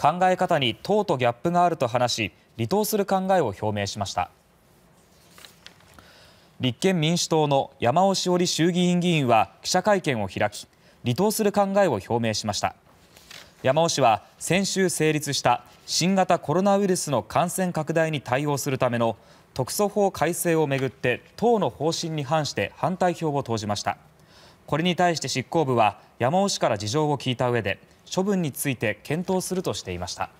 考え方に党とギャップがあると話し離党する考えを表明しました立憲民主党の山尾志桜里衆議院議員は記者会見を開き離党する考えを表明しました山尾氏は先週成立した新型コロナウイルスの感染拡大に対応するための特措法改正をめぐって党の方針に反して反対票を投じました。これに対して執行部は山尾氏から事情を聞いた上で処分について検討するとしていました。